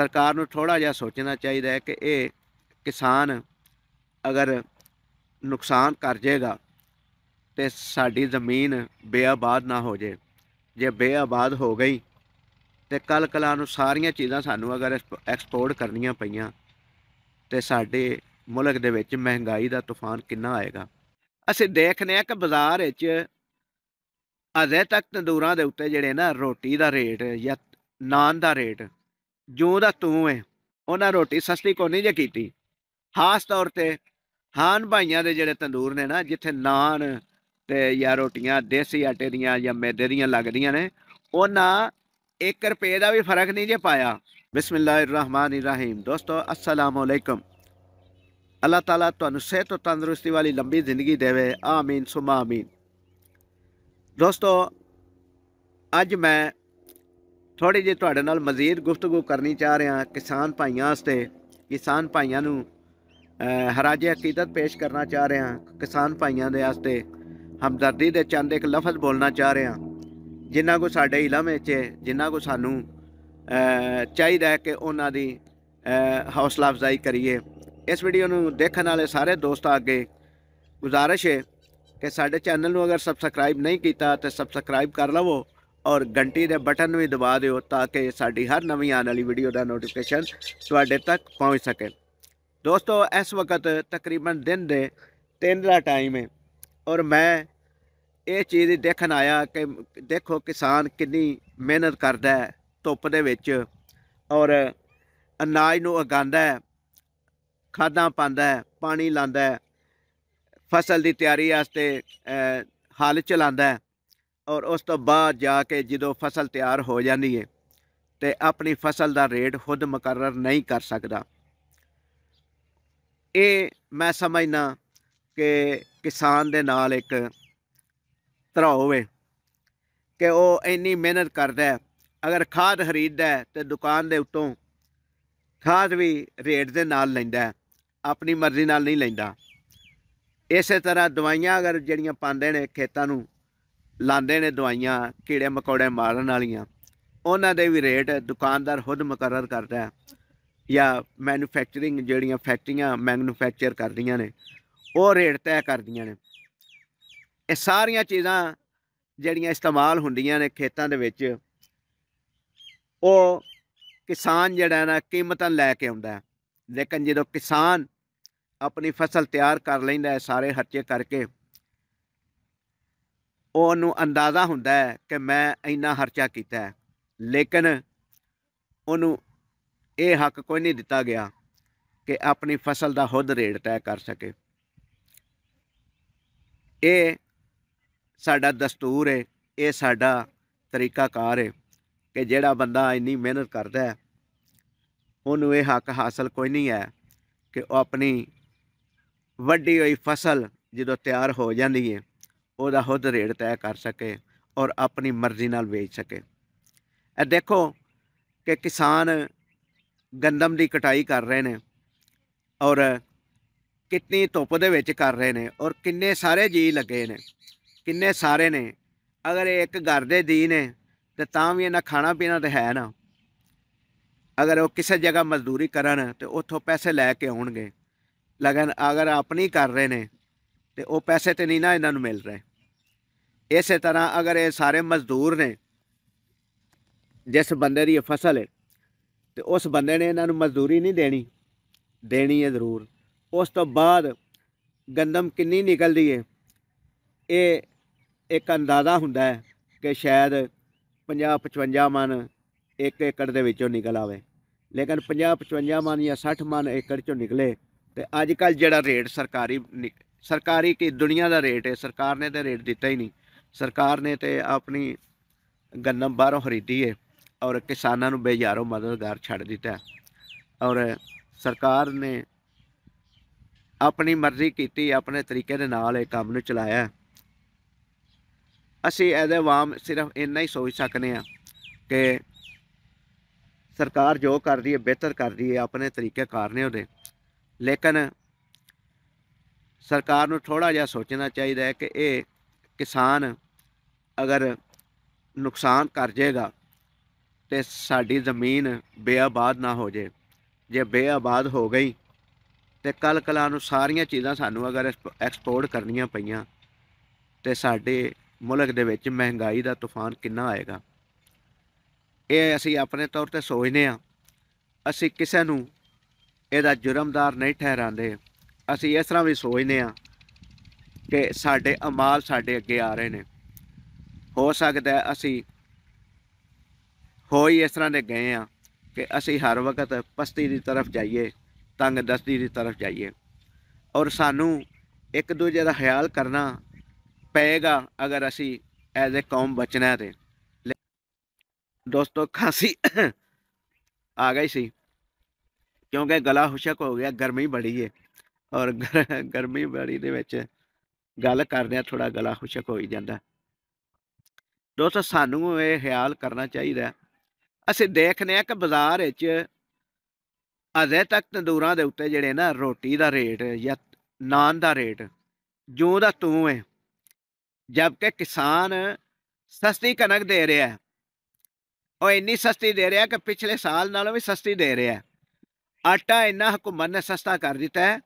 ਸਰਕਾਰ ਨੂੰ ਥੋੜਾ ਜਿਹਾ ਸੋਚਣਾ ਚਾਹੀਦਾ ਹੈ ਕਿ ਇਹ ਕਿਸਾਨ ਅਗਰ ਨੁਕਸਾਨ ਕਰ ਜਾਏਗਾ ਤੇ ਸਾਡੀ ਜ਼ਮੀਨ ਬੇਆਬਾਦ ਨਾ ਹੋ ਜੇ ਜੇ ਬੇਆਬਾਦ ਹੋ ਗਈ ਤੇ ਕੱਲ ਕਲਾ ਨੂੰ ਸਾਰੀਆਂ ਚੀਜ਼ਾਂ ਸਾਨੂੰ ਅਗਰ ਐਕਸਪੋਰਟ ਕਰਨੀਆਂ ਪਈਆਂ ਤੇ ਸਾਡੇ ਮੁਲਕ ਦੇ ਵਿੱਚ ਮਹਿੰਗਾਈ ਦਾ ਤੂਫਾਨ ਕਿੰਨਾ ਆਏਗਾ ਅਸੀਂ ਦੇਖਨੇ ਆ ਕਿ ਬਾਜ਼ਾਰ ਵਿੱਚ ਅਜੇ ਤੱਕ ਤੰਦੂਰਾਂ ਦੇ ਉੱਤੇ ਜਿਹੜੇ ਨਾ ਰੋਟੀ ਦਾ ਰੇਟ ਜਾਂ ਨਾਨ ਦਾ ਰੇਟ ਜੋ ਦਾ ਤੂੰ ਹੈ ਉਹਨਾਂ ਰੋਟੀ ਸਸਤੀ ਕੋ ਨਹੀਂ ਜੇ ਕੀਤੀ ਖਾਸ ਤੌਰ ਤੇ ਹਾਨ ਭਾਈਆਂ ਦੇ ਜਿਹੜੇ ਤੰਦੂਰ ਨੇ ਨਾ ਜਿੱਥੇ ਨਾਨ ਤੇ ਜਾਂ ਰੋਟੀਆਂ ਦੇਸੀ ਆਟੇ ਦੀਆਂ ਜਾਂ ਮੈਦੇ ਦੀਆਂ ਲੱਗਦੀਆਂ ਨੇ ਉਹਨਾਂ 1 ਰੁਪਏ ਦਾ ਵੀ ਫਰਕ ਨਹੀਂ ਜੇ ਪਾਇਆ ਰਹੀਮ ਦੋਸਤੋ ਅਸਲਾਮ ਅਲੈਕਮ ਅੱਲਾਹ ਤਾਲਾ ਤੁਹਾਨੂੰ ਸਿਹਤ ਤੇ ਤੰਦਰੁਸਤੀ ਵਾਲੀ ਲੰਬੀ ਜ਼ਿੰਦਗੀ ਦੇਵੇ ਆਮੀਨ ਸੁਮਾ ਆਮੀਨ ਦੋਸਤੋ ਅੱਜ ਮੈਂ ਥੋੜੀ ਜਿਹੀ ਤੁਹਾਡੇ ਨਾਲ ਮਜ਼ੀਦ ਗੁਫ਼ਤਗੂ ਕਰਨੀ ਚਾਹ ਰਿਹਾ ਕਿਸਾਨ ਭਾਈਆਂ ਵਾਸਤੇ ਕਿਸਾਨ ਭਾਈਆਂ ਨੂੰ ਹਰਾਜੇ ਅਕੀਦਤ ਪੇਸ਼ ਕਰਨਾ ਚਾਹ ਰਿਹਾ ਕਿਸਾਨ ਭਾਈਆਂ ਦੇ ਵਾਸਤੇ ਹਮਦਰਦੀ ਦੇ ਚੰਦ ਇੱਕ ਲਫ਼ਜ਼ ਬੋਲਣਾ ਚਾਹ ਰਿਹਾ ਜਿਨ੍ਹਾਂ ਕੋ ਸਾਡੇ ਇਲਮ ਵਿੱਚ ਜਿਨ੍ਹਾਂ ਕੋ ਸਾਨੂੰ ਚਾਹੀਦਾ ਕਿ ਉਹਨਾਂ ਦੀ ਹੌਸਲਾ ਅਫਜ਼ਾਈ ਕਰੀਏ ਇਸ ਵੀਡੀਓ ਨੂੰ ਦੇਖਣ ਵਾਲੇ ਸਾਰੇ ਦੋਸਤਾਂ ਅੱਗੇ ਗੁਜ਼ਾਰਿਸ਼ ਹੈ ਕਿ ਸਾਡੇ ਚੈਨਲ ਨੂੰ ਅਗਰ ਸਬਸਕ੍ਰਾਈਬ ਨਹੀਂ ਕੀਤਾ ਤਾਂ ਸਬਸਕ੍ਰਾਈਬ ਕਰ ਲਵੋ ਔਰ ਘੰਟੀ ਦੇ ਬਟਨ ਵੀ ਦਬਾ ਦਿਓ ਤਾਂ ਕਿ ਸਾਡੀ ਹਰ ਨਵੀਂ ਆਉਣ ਵਾਲੀ ਵੀਡੀਓ ਦਾ ਨੋਟੀਫਿਕੇਸ਼ਨ ਤੁਹਾਡੇ ਤੱਕ ਪਹੁੰਚ ਸਕੇ ਦੋਸਤੋ ਇਸ ਵਕਤ ਤਕਰੀਬਨ ਦਿਨ ਦੇ 3 ਦਾ ਟਾਈਮ ਹੈ ਔਰ ਮੈਂ ਇਹ ਚੀਜ਼ ਦੇਖਣ ਆਇਆ ਕਿ ਦੇਖੋ ਕਿਸਾਨ ਕਿੰਨੀ ਮਿਹਨਤ ਕਰਦਾ ਹੈ ਧੁੱਪ ਦੇ ਵਿੱਚ ਔਰ ਅਨਾਜ ਨੂੰ ਉਗਾਉਂਦਾ ਹੈ ਖਾਦਾਂ ਪਾਉਂਦਾ ਹੈ ਪਾਣੀ ਲਾਉਂਦਾ ਹੈ ਫਸਲ ਦੀ ਤਿਆਰੀ ਵਾਸਤੇ ਹਲ ਚਲਾਉਂਦਾ ਹੈ ਔਰ ਉਸ ਤੋਂ ਬਾਅਦ ਜਾ ਕੇ ਜਦੋਂ ਫਸਲ ਤਿਆਰ ਹੋ ਜਾਂਦੀ ਹੈ ਤੇ ਆਪਣੀ ਫਸਲ ਦਾ ਰੇਟ ਖੁਦ ਮੁਕਰਰ ਨਹੀਂ ਕਰ ਸਕਦਾ ਇਹ ਮੈਂ ਸਮਝਣਾ ਕਿ ਕਿਸਾਨ ਦੇ ਨਾਲ ਇੱਕ ਤਰਾ ਹੋਵੇ ਕਿ ਉਹ ਇੰਨੀ ਮਿਹਨਤ ਕਰਦਾ ਅਗਰ ਖਾਦ ਖਰੀਦਦਾ ਤੇ ਦੁਕਾਨ ਦੇ ਉੱਤੋਂ ਖਾਦ ਵੀ ਰੇਟ ਦੇ ਨਾਲ ਲੈਂਦਾ ਆਪਣੀ ਮਰਜ਼ੀ ਨਾਲ ਨਹੀਂ ਲੈਂਦਾ ਇਸੇ ਤਰ੍ਹਾਂ ਦਵਾਈਆਂ ਅਗਰ ਜਿਹੜੀਆਂ ਪਾਉਂਦੇ ਨੇ ਖੇਤਾਂ ਨੂੰ ਲਾਂਦੇ ਨੇ ਦਵਾਈਆਂ ਕੀੜੇ ਮਕੌੜੇ ਮਾਰਨ ਵਾਲੀਆਂ ਉਹਨਾਂ ਦੇ ਵੀ ਰੇਟ ਦੁਕਾਨਦਾਰ ਖੁਦ ਮੁਕਰਰ ਕਰਦਾ ਹੈ ਜਾਂ ਮੈਨੂਫੈਕਚਰਿੰਗ ਜਿਹੜੀਆਂ ਫੈਕਟਰੀਆਂ ਮੈਨੂਫੈਕਚਰ ਕਰਦੀਆਂ ਨੇ ਉਹ ਰੇਟ ਤੈਅ ਕਰਦੀਆਂ ਨੇ ਇਹ ਸਾਰੀਆਂ ਚੀਜ਼ਾਂ ਜਿਹੜੀਆਂ ਇਸਤੇਮਾਲ ਹੁੰਦੀਆਂ ਨੇ ਖੇਤਾਂ ਦੇ ਵਿੱਚ ਉਹ ਕਿਸਾਨ ਜਿਹੜਾ ਨਾ ਕੀਮਤਾਂ ਲੈ ਕੇ ਆਉਂਦਾ ਲੇਕਿਨ ਜਦੋਂ ਕਿਸਾਨ ਆਪਣੀ ਫਸਲ ਤਿਆਰ ਕਰ ਲੈਂਦਾ ਹੈ ਸਾਰੇ ਖਰਚੇ ਕਰਕੇ ਉਹਨੂੰ ਅੰਦਾਜ਼ਾ ਹੁੰਦਾ ਹੈ ਕਿ ਮੈਂ ਇੰਨਾ ਖਰਚਾ ਕੀਤਾ ਲੇਕਿਨ ਉਹਨੂੰ ਇਹ ਹੱਕ ਕੋਈ ਨਹੀਂ ਦਿੱਤਾ ਗਿਆ ਕਿ ਆਪਣੀ ਫਸਲ ਦਾ ਹੁੱਦ ਰੇਟ ਤੈ ਕਰ ਸਕੇ ਇਹ ਸਾਡਾ ਦਸਤੂਰ ਹੈ ਇਹ ਸਾਡਾ ਤਰੀਕਾਕਾਰ ਹੈ ਕਿ ਜਿਹੜਾ ਬੰਦਾ ਇੰਨੀ ਮਿਹਨਤ ਕਰਦਾ ਹੈ ਉਹਨੂੰ ਇਹ ਹੱਕ ਹਾਸਲ ਕੋਈ ਨਹੀਂ ਹੈ ਕਿ ਉਹ ਆਪਣੀ ਵੱਡੀ ਹੋਈ ਫਸਲ ਜਦੋਂ ਤਿਆਰ ਹੋ ਜਾਂਦੀ ਹੈ ਉਹਦਾ ਹੁਦ ਰੇਟ ਤੈਅ ਕਰ ਸਕੇ ਔਰ ਆਪਣੀ ਮਰਜ਼ੀ ਨਾਲ ਵੇਚ ਸਕੇ ਇਹ ਦੇਖੋ ਕਿ ਕਿਸਾਨ ਗੰਦਮ ਦੀ ਕਟਾਈ ਕਰ ਰਹੇ ਨੇ ਔਰ ਕਿੰਨੀ ਧੁੱਪ ਦੇ ਵਿੱਚ ਕਰ ਰਹੇ ਨੇ ਔਰ ਕਿੰਨੇ ਸਾਰੇ ਜੀ ਲੱਗੇ ਨੇ ਕਿੰਨੇ ਸਾਰੇ ਨੇ ਅਗਰ ਇਹ ਇੱਕ ਘਰ ਦੇ ਦੀ ਨੇ ਤੇ ਤਾਂ ਵੀ ਇਹਨਾਂ ਖਾਣਾ ਪੀਣਾ ਤੇ ਹੈ ਨਾ ਅਗਰ ਉਹ ਕਿਸੇ ਜਗ੍ਹਾ ਮਜ਼ਦੂਰੀ ਕਰਨ ਤੇ ਉੱਥੋਂ ਪੈਸੇ ਲੈ ਕੇ ਆਉਣਗੇ ਲਗਨ ਅਗਰ ਆਪਣੀ ਕਰ ਰਹੇ ਨੇ ਤੇ ਉਹ ਪੈਸੇ ਤੇ ਨਹੀਂ ਨਾ ਇਹਨਾਂ ਨੂੰ ਮਿਲ ਰਹੇ ਇਸੇ ਤਰ੍ਹਾਂ ਅਗਰ ਇਹ ਸਾਰੇ ਮਜ਼ਦੂਰ ਨੇ ਜਿਸ ਬੰਦੇ ਦੀ ਫਸਲ ਹੈ ਤੇ ਉਸ ਬੰਦੇ ਨੇ ਇਹਨਾਂ ਨੂੰ ਮਜ਼ਦੂਰੀ ਨਹੀਂ ਦੇਣੀ ਦੇਣੀ ਹੈ ਜ਼ਰੂਰ ਉਸ ਤੋਂ ਬਾਅਦ ਗੰਦਮ ਕਿੰਨੀ ਨਿਕਲਦੀ ਹੈ ਇਹ ਇੱਕ ਅੰਦਾਜ਼ਾ ਹੁੰਦਾ ਹੈ ਕਿ ਸ਼ਾਇਦ 50 55 ਮਨ 1 ਏਕੜ ਦੇ ਵਿੱਚੋਂ ਨਿਕਲ ਆਵੇ ਲੇਕਿਨ 50 55 ਮਨ ਜਾਂ 60 ਮਨ ਏਕੜ ਚੋਂ ਨਿਕਲੇ ਤੇ ਅੱਜ ਕੱਲ ਜਿਹੜਾ ਰੇਟ ਸਰਕਾਰੀ ਸਰਕਾਰੀ ਕੀ ਦੁਨੀਆ ਦਾ ਰੇਟ ਹੈ ਸਰਕਾਰ ਨੇ ਤਾਂ ਰੇਟ ਦਿੱਤਾ ਹੀ ਨਹੀਂ ਸਰਕਾਰ ਨੇ ਤੇ ਆਪਣੀ ਗੰਨਮ ਬਾਹਰੋਂ ਖਰੀਦੀ ਏ ਔਰ ਕਿਸਾਨਾਂ ਨੂੰ ਬੇਯਾਰੋ ਮਦਦਗਾਰ ਛੱਡ ਦਿੱਤਾ ਔਰ ਸਰਕਾਰ ਨੇ ਆਪਣੀ ਮਰਜ਼ੀ ਕੀਤੀ ਆਪਣੇ ਤਰੀਕੇ ਦੇ ਨਾਲ ਇਹ ਕੰਮ ਨੂੰ ਚਲਾਇਆ ਅਸੀਂ ਇਹਦੇ ਆਵਾਮ ਸਿਰਫ ਇੰਨਾ ਹੀ ਸੋਚ ਸਕਨੇ ਆ ਕਿ ਸਰਕਾਰ ਜੋ ਕਰਦੀ ਹੈ ਬਿਹਤਰ ਕਰਦੀ ਹੈ ਆਪਣੇ ਤਰੀਕੇ ਕਰਨੇ ਉਹਦੇ ਲੇਕਿਨ ਸਰਕਾਰ ਨੂੰ ਥੋੜਾ ਜਿਹਾ ਸੋਚਣਾ ਚਾਹੀਦਾ ਹੈ ਕਿ ਇਹ ਕਿਸਾਨ ਅਗਰ ਨੁਕਸਾਨ ਕਰ ਜਾਏਗਾ ਤੇ ਸਾਡੀ ਜ਼ਮੀਨ ਬੇਆਬਾਦ ਨਾ ਹੋ ਜੇ ਜੇ ਬੇਆਬਾਦ ਹੋ ਗਈ ਤੇ ਕੱਲ ਕਲਾ ਨੂੰ ਸਾਰੀਆਂ ਚੀਜ਼ਾਂ ਸਾਨੂੰ ਅਗਰ ਐਕਸਪੋਰਟ ਕਰਨੀਆਂ ਪਈਆਂ ਤੇ ਸਾਡੇ ਮੁਲਕ ਦੇ ਵਿੱਚ ਮਹਿੰਗਾਈ ਦਾ ਤੂਫਾਨ ਕਿੰਨਾ ਆਏਗਾ ਇਹ ਅਸੀਂ ਆਪਣੇ ਤੌਰ ਤੇ ਸੋਚਨੇ ਆ ਅਸੀਂ ਕਿਸੇ ਨੂੰ ਇਹਦਾ ਜੁਰਮਦਾਰ ਨਹੀਂ ਠਹਿਰਾਉਂਦੇ ਅਸੀਂ ਇਸ ਤਰ੍ਹਾਂ ਵੀ ਸੋਚਨੇ ਆ ਕਿ ਸਾਡੇ ਅਮਾਲ ਸਾਡੇ ਅੱਗੇ ਆ ਰਹੇ ਨੇ ਹੋ ਸਕਦਾ ਅਸੀਂ ਹੋਈ ਇਸ ਤਰ੍ਹਾਂ ਦੇ ਗਏ ਆ ਕਿ ਅਸੀਂ ਹਰ ਵਕਤ ਪਸਤੀ ਦੀ ਤਰਫ ਜਾਈਏ ਤੰਗ ਦਸਤੀ ਦੀ ਤਰਫ ਜਾਈਏ ਔਰ ਸਾਨੂੰ ਇੱਕ ਦੂਜੇ ਦਾ ਖਿਆਲ ਕਰਨਾ ਪਏਗਾ ਅਗਰ ਅਸੀਂ ਐਜ਼ ਅ ਕੌਮ ਬਚਣਾ ਤੇ ਦੋਸਤੋ ਖਾਂਸੀ ਆ ਗਈ ਸੀ ਕਿਉਂਕਿ ਗਲਾ ਹੁਸ਼ਕ ਹੋ ਗਿਆ ਗਰਮੀ ਬੜੀ ਏ ਔਰ ਗਰਮੀ ਬੜੀ ਦੇ ਵਿੱਚ ਗੱਲ ਕਰਦਿਆਂ ਥੋੜਾ ਗਲਾ ਖੁਸ਼ਕ ਹੋਈ ਜਾਂਦਾ ਦੋਸਤੋ ਸਾਨੂੰ ਇਹ ਖਿਆਲ ਕਰਨਾ ਚਾਹੀਦਾ ਅਸੀਂ ਦੇਖਨੇ ਆ ਕਿ ਬਾਜ਼ਾਰ ਵਿੱਚ ਅਜੇ ਤੱਕ ਤੰਦੂਰਾਂ ਦੇ ਉੱਤੇ ਜਿਹੜੇ ਨਾ ਰੋਟੀ ਦਾ ਰੇਟ ਜਾਂ ਨਾਨ ਦਾ ਰੇਟ ਜੋ ਦਾ ਤੂੰ ਹੈ ਜਦਕਿ ਕਿਸਾਨ ਸਸਤੀ ਕਣਕ ਦੇ ਰਿਹਾ ਹੈ ਉਹ ਇੰਨੀ ਸਸਤੀ ਦੇ ਰਿਹਾ ਕਿ ਪਿਛਲੇ ਸਾਲ ਨਾਲੋਂ ਵੀ ਸਸਤੀ ਦੇ ਰਿਹਾ ਹੈ ਆਟਾ ਇੰਨਾ ਹਕੂਮਤ ਨੇ ਸਸਤਾ ਕਰ ਦਿੱਤਾ ਹੈ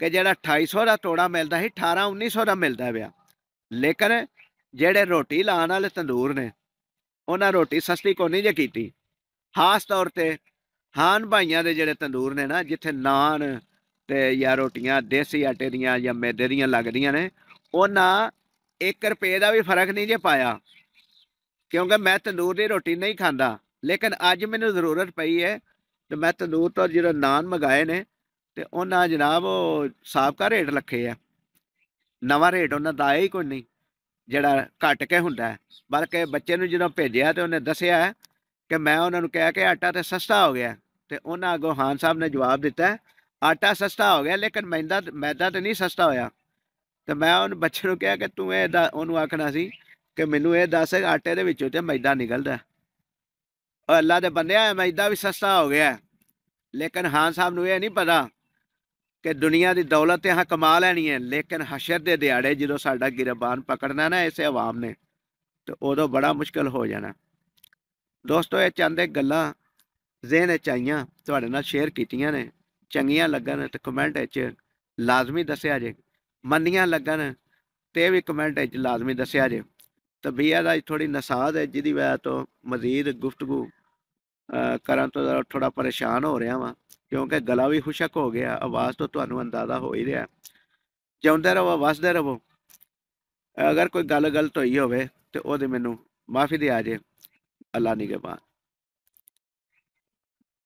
ਕਿ ਜਿਹੜਾ 2800 ਦਾ ਟੋੜਾ ਮਿਲਦਾ ਸੀ 18 1900 ਦਾ ਮਿਲਦਾ ਪਿਆ ਲੇਕਿਨ ਜਿਹੜੇ ਰੋਟੀ ਲਾਣ ਵਾਲੇ ਤੰਦੂਰ ਨੇ ਉਹਨਾਂ ਰੋਟੀ ਸਸਤੀ ਨਹੀਂ ਜੇ ਕੀਤੀ ਖਾਸ ਤੌਰ ਤੇ ਹਾਨ ਭਾਈਆਂ ਦੇ ਜਿਹੜੇ ਤੰਦੂਰ ਨੇ ਨਾ ਜਿੱਥੇ ਨਾਨ ਤੇ ਜਾਂ ਰੋਟੀਆਂ ਦੇਸੀ ਆਟੇ ਦੀਆਂ ਜਾਂ ਮੈਦੇ ਦੀਆਂ ਲੱਗਦੀਆਂ ਨੇ ਉਹਨਾਂ 1 ਰੁਪਏ ਦਾ ਵੀ ਫਰਕ ਨਹੀਂ ਜੇ ਪਾਇਆ ਕਿਉਂਕਿ ਮੈਂ ਤੰਦੂਰ ਦੀ ਰੋਟੀ ਨਹੀਂ ਖਾਂਦਾ ਲੇਕਿਨ ਅੱਜ ਮੈਨੂੰ ਜ਼ਰੂਰਤ ਪਈ ਹੈ ਤੇ ਮੈਂ ਤੰਦੂਰ ਤੋਂ ਜਿਹੜਾ ਨਾਨ ਮੰਗਾਏ ਨੇ ਤੇ ਉਹਨਾਂ ਜਨਾਬ ਉਹ ਸਾਬਕਾ ਰੇਟ ਲੱਖੇ ਆ ਨਵਾਂ ਰੇਟ ਉਹਨਾਂ ਦਾ ਆਇਆ ਹੀ ਕੋਈ ਨਹੀਂ ਜਿਹੜਾ ਘਟ ਕੇ ਹੁੰਦਾ ਬਲਕਿ ਬੱਚੇ ਨੂੰ ਜਦੋਂ ਭੇਜਿਆ ਤੇ ਉਹਨੇ ਦੱਸਿਆ ਕਿ ਮੈਂ ਉਹਨਾਂ ਨੂੰ ਕਹਿ ਕੇ ਆਟਾ ਤੇ ਸਸਤਾ ਹੋ ਗਿਆ ਤੇ ਉਹਨਾਂ ਅਗੋ ਖਾਨ ਸਾਹਿਬ ਨੇ ਜਵਾਬ ਦਿੱਤਾ ਆਟਾ ਸਸਤਾ ਹੋ ਗਿਆ ਲੇਕਿਨ ਮੈਦਾ ਮੈਦਾ ਤੇ ਨਹੀਂ ਸਸਤਾ ਹੋਇਆ ਤੇ ਮੈਂ ਉਹਨ ਬੱਚੇ ਨੂੰ ਕਿਹਾ ਕਿ ਤੂੰ ਇਹ ਉਹਨੂੰ ਆਖਣਾ ਸੀ ਕਿ ਮੈਨੂੰ ਇਹ ਦੱਸ ਆਟੇ ਦੇ ਵਿੱਚੋਂ ਤੇ ਮੈਦਾ ਨਿਕਲਦਾ ਉਹ ਅੱਲਾ ਦੇ ਬੰਦੇ ਆ ਮੈਦਾ ਵੀ ਸਸਤਾ ਹੋ ਗਿਆ ਲੇਕਿਨ ਖਾਨ ਸਾਹਿਬ ਨੂੰ ਇਹ ਨਹੀਂ ਪਤਾ ਕਿ ਦੁਨੀਆ ਦੀ ਦੌਲਤ ਹਾਂ ਕਮਾ ਲੈਣੀ ਹੈ ਲੇਕਿਨ ਹਸ਼ਰ ਦੇ ਦਿਹਾੜੇ ਜਦੋਂ ਸਾਡਾ ਗਿਰਬਾਨ ਪਕੜਨਾ ਨਾ ਇਸੇ ਆਵਾਮ ਨੇ ਤੇ ਉਦੋਂ ਬੜਾ ਮੁਸ਼ਕਲ ਹੋ ਜਾਣਾ ਦੋਸਤੋ ਇਹ ਚੰਦੇ ਗੱਲਾਂ ਜ਼ਿਹਨ ਚ ਆਈਆਂ ਤੁਹਾਡੇ ਨਾਲ ਸ਼ੇਅਰ ਕੀਤੀਆਂ ਨੇ ਚੰਗੀਆਂ ਲੱਗਣ ਤੇ ਕਮੈਂਟ ਵਿੱਚ ਲਾਜ਼ਮੀ ਦੱਸਿਆ ਜੇ ਮੰਨੀਆਂ ਲੱਗਣ ਤੇ ਵੀ ਕਮੈਂਟ ਵਿੱਚ ਲਾਜ਼ਮੀ ਦੱਸਿਆ ਜੇ ਤਬੀਅਤ ਦਾ ਥੋੜੀ ਨਸਾਦ ਹੈ ਜਿਹਦੀ ਵਜ੍ਹਾ ਤੋਂ ਮਜ਼ੀਦ ਗੁਫ਼ਤਗੂ ਕਰਾਂ ਤੋਂ ਥੋੜਾ ਪਰੇਸ਼ਾਨ ਹੋ ਰਿਹਾ ਵਾਂ ਕਿਉਂਕਿ ਗਲਾ ਵੀ ਖੁਸ਼ਕ ਹੋ ਗਿਆ ਆਵਾਜ਼ ਤੋਂ ਤੁਹਾਨੂੰ ਅੰਦਾਜ਼ਾ ਹੋ ਹੀ ਰਿਹਾ ਜਿਉਂਦੇ ਰਹੋ ਵਸਦੇ ਰਹੋ ਅਗਰ ਕੋਈ ਗੱਲ ਗਲਤ ਹੋਈ ਹੋਵੇ ਤੇ ਉਹਦੇ ਮੈਨੂੰ ਮਾਫੀ ਦੇ ਆ ਜੇ ਅੱਲਾ ਨਿਗਹਿਬਾਨ